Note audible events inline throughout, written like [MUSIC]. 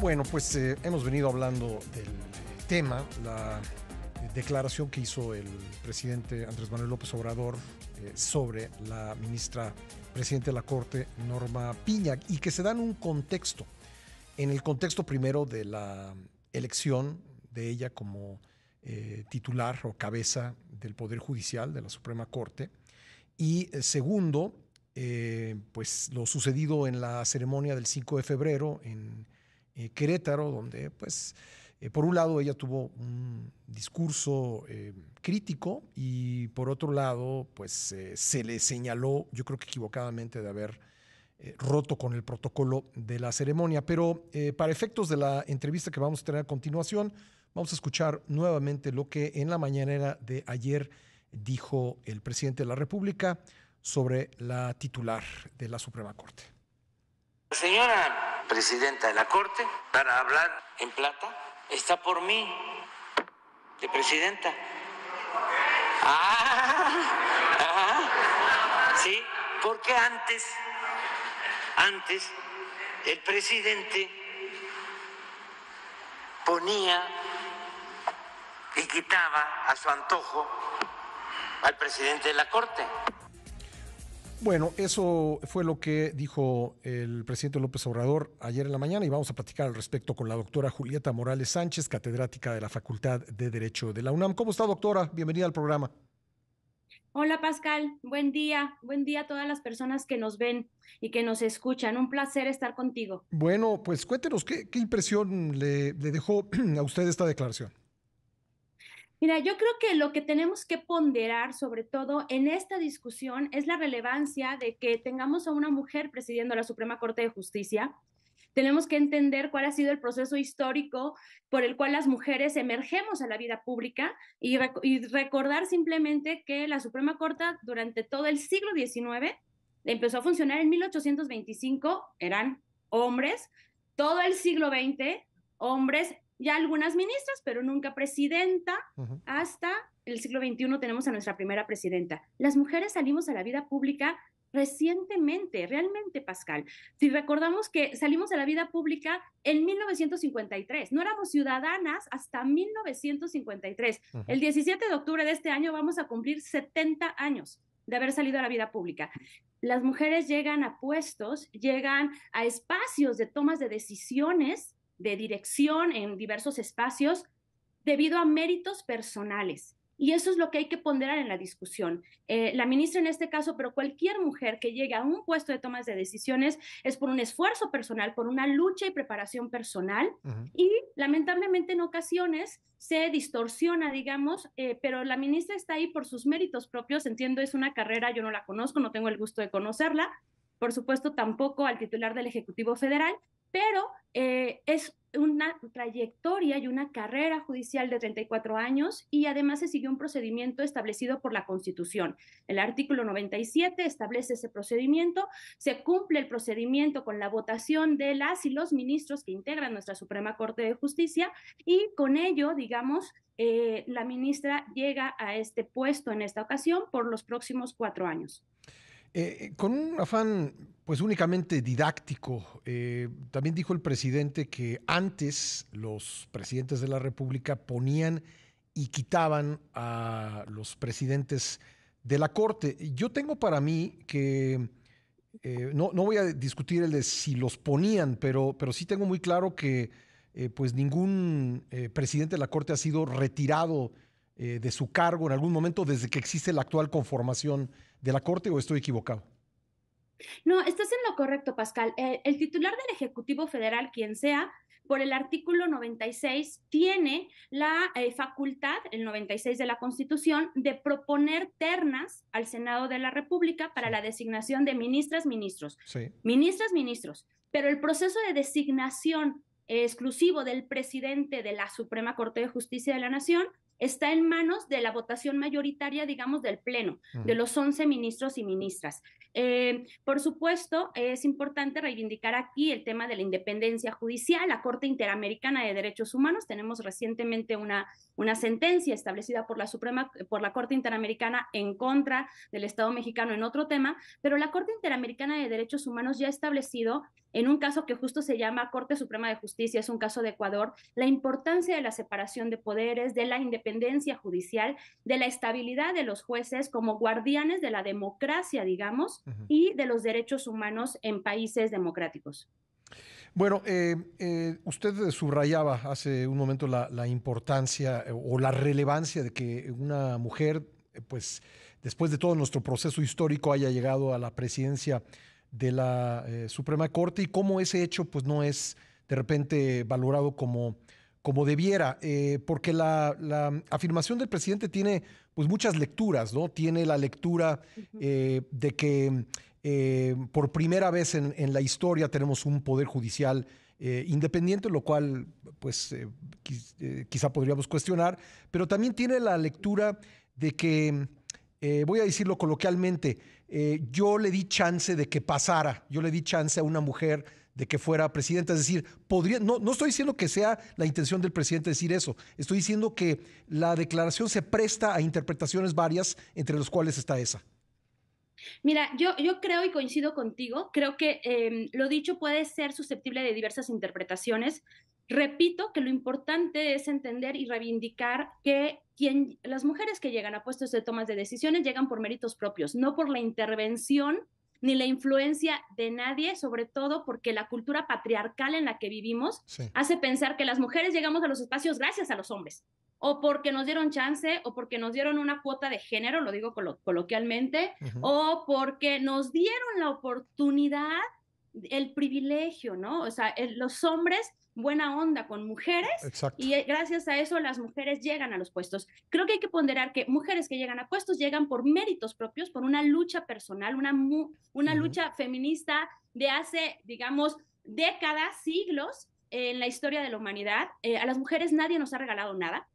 Bueno, pues eh, hemos venido hablando del tema, la declaración que hizo el presidente Andrés Manuel López Obrador eh, sobre la ministra presidente de la Corte, Norma Piña, y que se da en un contexto, en el contexto primero de la elección de ella como eh, titular o cabeza del Poder Judicial de la Suprema Corte, y segundo, pues lo sucedido en la ceremonia del 5 de febrero en eh, Querétaro, donde pues eh, por un lado ella tuvo un discurso eh, crítico y por otro lado pues se le señaló, yo creo que equivocadamente, de haber roto con el protocolo de la ceremonia. Pero para efectos de la entrevista que vamos a tener a continuación, vamos a escuchar nuevamente lo que en la mañanera de ayer dijo el presidente de la República sobre la titular de la Suprema Corte. Señora presidenta de la Corte, para hablar en plata, está por mí, de presidenta. Ah, ah, sí, porque antes, antes, el presidente ponía y quitaba a su antojo al presidente de la Corte. Bueno, eso fue lo que dijo el presidente López Obrador ayer en la mañana y vamos a platicar al respecto con la doctora Julieta Morales Sánchez, catedrática de la Facultad de Derecho de la UNAM. ¿Cómo está, doctora? Bienvenida al programa. Hola Pascal, buen día, buen día a todas las personas que nos ven y que nos escuchan. Un placer estar contigo. Bueno, pues cuéntenos qué, impresión le dejó [CLEARS THROAT] a usted esta declaración. Mira, yo creo que lo que tenemos que ponderar, sobre todo en esta discusión, es la relevancia de que tengamos a una mujer presidiendo la Suprema Corte de Justicia. Tenemos que entender cuál ha sido el proceso histórico por el cual las mujeres emergemos a la vida pública y, recordar simplemente que la Suprema Corte durante todo el siglo XIX empezó a funcionar en 1825, eran hombres, todo el siglo XX, hombres ya algunas ministras, pero nunca presidenta. Hasta el siglo XXI tenemos a nuestra primera presidenta. Las mujeres salimos a la vida pública recientemente, realmente, Pascal. Si recordamos que salimos a la vida pública en 1953, no éramos ciudadanas hasta 1953. El 17 de octubre de este año vamos a cumplir 70 años de haber salido a la vida pública. Las mujeres llegan a puestos, llegan a espacios de tomas de decisiones de dirección en diversos espacios debido a méritos personales. Y eso es lo que hay que ponderar en la discusión. Eh, la ministra en este caso, pero cualquier mujer que llegue a un puesto de tomas de decisiones es por un esfuerzo personal, por una lucha y preparación personal. Y lamentablemente en ocasiones se distorsiona, digamos, eh, pero la ministra está ahí por sus méritos propios. Entiendo, es una carrera, yo no la conozco, no tengo el gusto de conocerla. Por supuesto, tampoco al titular del Ejecutivo Federal, pero eh, es una trayectoria y una carrera judicial de 34 años y además se siguió un procedimiento establecido por la Constitución. El artículo 97 establece ese procedimiento, se cumple el procedimiento con la votación de las y los ministros que integran nuestra Suprema Corte de Justicia y con ello, digamos, eh, la ministra llega a este puesto en esta ocasión por los próximos cuatro años. Eh, eh, con un afán pues únicamente didáctico, eh, también dijo el presidente que antes los presidentes de la República ponían y quitaban a los presidentes de la Corte. Yo tengo para mí que, no, voy a discutir el de si los ponían, pero, pero sí tengo muy claro que pues ningún presidente de la Corte ha sido retirado de su cargo en algún momento desde que existe la actual conformación de la Corte o estoy equivocado? No, estás en lo correcto, Pascal. Eh, el, titular del Ejecutivo Federal, quien sea, por el artículo 96, tiene la eh, facultad, el 96 de la Constitución, de proponer ternas al Senado de la República para la designación de ministras, ministros. Sí. Ministras, ministros. Pero el proceso de designación eh, exclusivo del presidente de la Suprema Corte de Justicia de la Nación está en manos de la votación mayoritaria, digamos, del Pleno, de los 11 ministros y ministras. Eh, por supuesto, es importante reivindicar aquí el tema de la independencia judicial. La Corte Interamericana de Derechos Humanos, tenemos recientemente una, una sentencia establecida por la, Suprema, por la Corte Interamericana en contra del Estado mexicano en otro tema, pero la Corte Interamericana de Derechos Humanos ya ha establecido en un caso que justo se llama Corte Suprema de Justicia, es un caso de Ecuador, la importancia de la separación de poderes, de la independencia judicial, de la estabilidad de los jueces como guardianes de la democracia, digamos, y de los derechos humanos en países democráticos. Bueno, eh, eh, usted subrayaba hace un momento la, importancia eh, o la relevancia de que una mujer, pues después de todo nuestro proceso histórico, haya llegado a la presidencia de la Suprema Corte y cómo ese hecho pues no es de repente valorado como como debiera, eh, porque la, afirmación del presidente tiene pues, muchas lecturas, ¿no? Tiene la lectura eh, de que eh, por primera vez en, en, la historia tenemos un poder judicial independiente, lo cual pues quizá podríamos cuestionar, pero también tiene la lectura de que, voy a decirlo coloquialmente, yo le di chance de que pasara, yo le di chance a una mujer de que fuera presidenta. Es decir, podría, no, no estoy diciendo que sea la intención del presidente decir eso, estoy diciendo que la declaración se presta a interpretaciones varias, entre las cuales está esa. Mira, yo, yo creo y coincido contigo, creo que em, lo dicho puede ser susceptible de diversas interpretaciones. Repito que lo importante es entender y reivindicar que quien, las mujeres que llegan a puestos de tomas de decisiones llegan por méritos propios, no por la intervención ni la influencia de nadie, sobre todo porque la cultura patriarcal en la que vivimos hace pensar que las mujeres llegamos a los espacios gracias a los hombres, o porque nos dieron chance, o porque nos dieron una cuota de género, lo digo coloquialmente, o porque nos dieron la oportunidad el privilegio, ¿no? O sea, los hombres buena onda con mujeres y eh, gracias a eso las mujeres llegan a los puestos. Creo que hay que ponderar que mujeres que llegan a puestos llegan por méritos propios, por una lucha personal, una, una lucha feminista de hace, digamos, décadas, siglos en la historia de la humanidad. Eh, a las mujeres nadie nos ha regalado nada.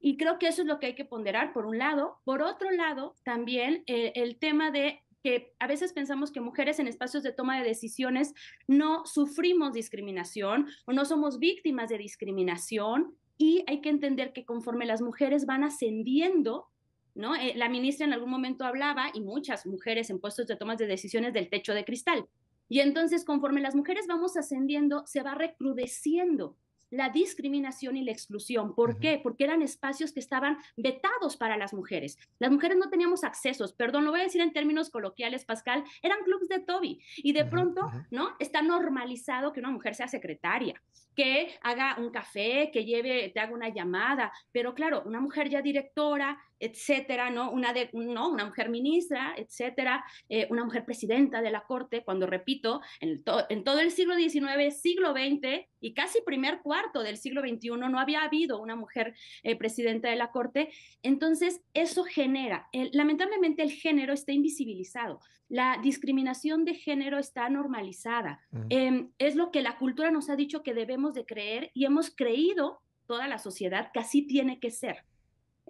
Y creo que eso es lo que hay que ponderar, por un lado. Por otro lado, también eh, el tema de que a veces pensamos que mujeres en espacios de toma de decisiones no sufrimos discriminación o no somos víctimas de discriminación y hay que entender que conforme las mujeres van ascendiendo, ¿no? Eh, la ministra en algún momento hablaba y muchas mujeres en puestos de toma de decisiones del techo de cristal. Y entonces conforme las mujeres vamos ascendiendo, se va recrudeciendo la discriminación y la exclusión. ¿Por qué? Porque eran espacios que estaban vetados para las mujeres. Las mujeres no teníamos accesos, perdón, lo voy a decir en términos coloquiales, Pascal, eran clubs de Toby. Y de pronto, ¿no? Está normalizado que una mujer sea secretaria, que haga un café, que lleve, te haga una llamada. Pero claro, una mujer ya directora, etcétera, ¿no? Una, una mujer ministra, etcétera, eh, una mujer presidenta de la corte, cuando repito, en, todo el siglo XIX, siglo XX y casi primer cuarto del siglo XXI no había habido una mujer eh, presidenta de la corte. Entonces, eso genera, lamentablemente el género está invisibilizado, la discriminación de género está normalizada, mm. em, es lo que la cultura nos ha dicho que debemos de creer y hemos creído toda la sociedad que así tiene que ser.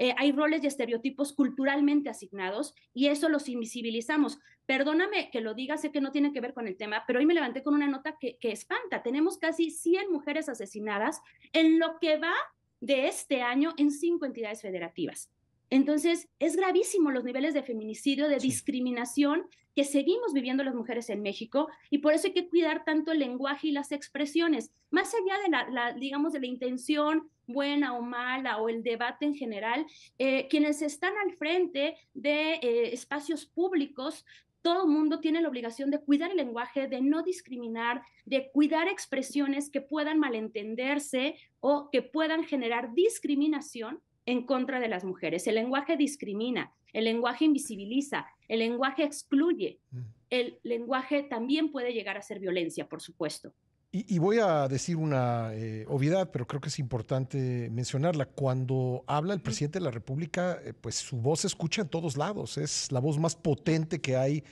Eh, hay roles y estereotipos culturalmente asignados y eso los invisibilizamos. Perdóname que lo diga, sé que no tiene que ver con el tema, pero hoy me levanté con una nota que, que espanta. Tenemos casi 100 mujeres asesinadas en lo que va de este año en cinco entidades federativas. Entonces, es gravísimo los niveles de feminicidio, de discriminación que seguimos viviendo las mujeres en México y por eso hay que cuidar tanto el lenguaje y las expresiones, más allá de la, digamos, de la intención buena o mala o el debate en general, eh, quienes están al frente de eh, espacios públicos todo el mundo tiene la obligación de cuidar el lenguaje, de no discriminar, de cuidar expresiones que puedan malentenderse o que puedan generar discriminación en contra de las mujeres. El lenguaje discrimina, el lenguaje invisibiliza, el lenguaje excluye. Mm. El lenguaje también puede llegar a ser violencia, por supuesto. Y, voy a decir una eh, obviedad, pero creo que es importante mencionarla. Cuando habla el presidente de la República, eh, pues su voz se escucha en todos lados. Es la voz más potente que hay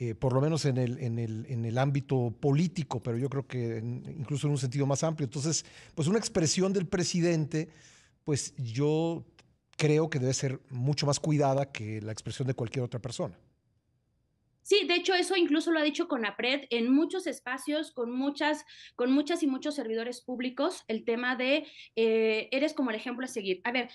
eh, por lo menos en el, en, el, en el, ámbito político, pero yo creo que incluso en un sentido más amplio. Entonces, pues una expresión del presidente pues yo creo que debe ser mucho más cuidada que la expresión de cualquier otra persona. Sí, de hecho eso incluso lo ha dicho Conapred en muchos espacios, con muchas, con muchas y muchos servidores públicos, el tema de eh, eres como el ejemplo a seguir. A ver,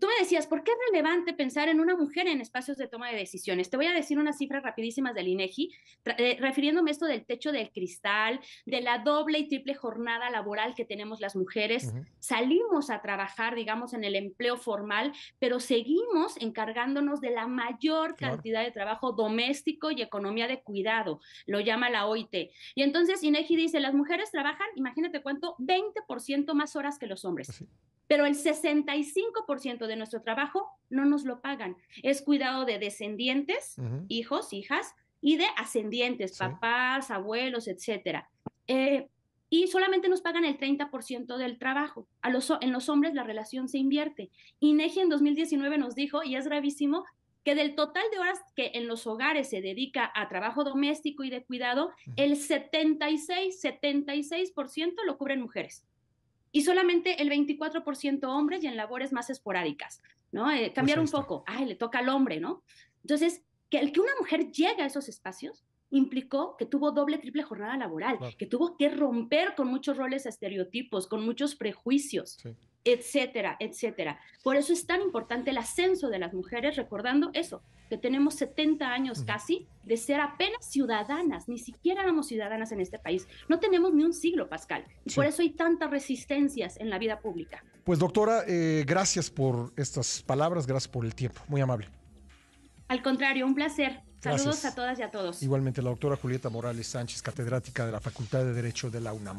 tú me decías, ¿por qué es relevante pensar en una mujer en espacios de toma de decisiones? Te voy a decir unas cifras rapidísimas del INEGI, eh, refiriéndome esto del techo del cristal, de la doble y triple jornada laboral que tenemos las mujeres. Salimos a trabajar, digamos, en el empleo formal, pero seguimos encargándonos de la mayor cantidad de trabajo doméstico y económico economía de cuidado, lo llama la OIT. Y entonces INEGI dice, las mujeres trabajan, imagínate cuánto, 20% más horas que los hombres. pero el 65% de nuestro trabajo no nos lo pagan. Es cuidado de descendientes, hijos, hijas, y de ascendientes, papás, abuelos, etcétera eh, y solamente nos pagan el 30% del trabajo. A los, en los hombres la relación se invierte. INEGI en 2019 nos dijo, y es gravísimo, que del total de horas que en los hogares se dedica a trabajo doméstico y de cuidado, el 76, 76% lo cubren mujeres y solamente el 24% hombres y en labores más esporádicas, ¿no? Eh, cambiar un poco, ay, le toca al hombre, ¿no? Entonces, que el que una mujer llegue a esos espacios implicó que tuvo doble, triple jornada laboral, que tuvo que romper con muchos roles estereotipos, con muchos prejuicios. Sí etcétera, etcétera. Por eso es tan importante el ascenso de las mujeres, recordando eso, que tenemos 70 años casi de ser apenas ciudadanas, ni siquiera éramos ciudadanas en este país. No tenemos ni un siglo, Pascal. por eso hay tantas resistencias en la vida pública. Pues doctora, eh, gracias por estas palabras, gracias por el tiempo, muy amable. Al contrario, un placer. Saludos a todas y a todos. Igualmente, la doctora Julieta Morales Sánchez, catedrática de la Facultad de Derecho de la UNAM.